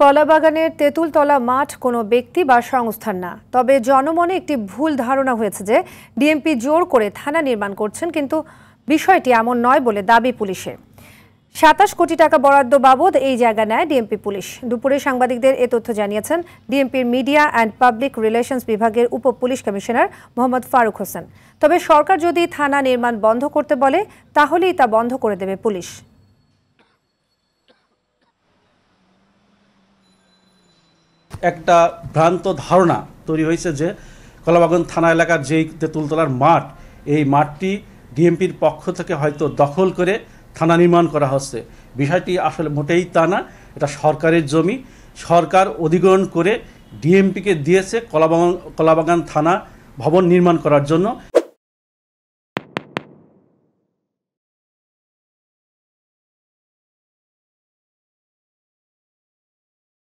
কলাবাগানের তেঁতুলতলা মাঠ কোনো ব্যক্তি বা সংস্থার না তবে জনমনে একটি ভুল ধারণা হয়েছে যে ডিএমপি জোর করে থানা নির্মাণ করছেন কিন্তু বিষয়টি এমন নয় বলে দাবি পুলিশের সাতাশ কোটি টাকা বরাদ্দ বাবদ এই জায়গা নেয় ডিএমপি পুলিশ দুপুরে সাংবাদিকদের এ তথ্য জানিয়েছেন ডিএমপির মিডিয়া অ্যান্ড পাবলিক রিলেশনস বিভাগের উপ পুলিশ কমিশনার মোহাম্মদ ফারুক হোসেন তবে সরকার যদি থানা নির্মাণ বন্ধ করতে বলে তাহলেই তা বন্ধ করে দেবে পুলিশ একটা ভ্রান্ত ধারণা তৈরি হয়েছে যে কলাবাগান থানা এলাকার যেই তেঁতুলতলার মাঠ এই মাঠটি ডিএমপির পক্ষ থেকে হয়তো দখল করে থানা নির্মাণ করা হচ্ছে বিষয়টি আসলে মোটেই তা না এটা সরকারের জমি সরকার অধিগ্রহণ করে ডিএমপিকে দিয়েছে কলাবাগান কলাবাগান থানা ভবন নির্মাণ করার জন্য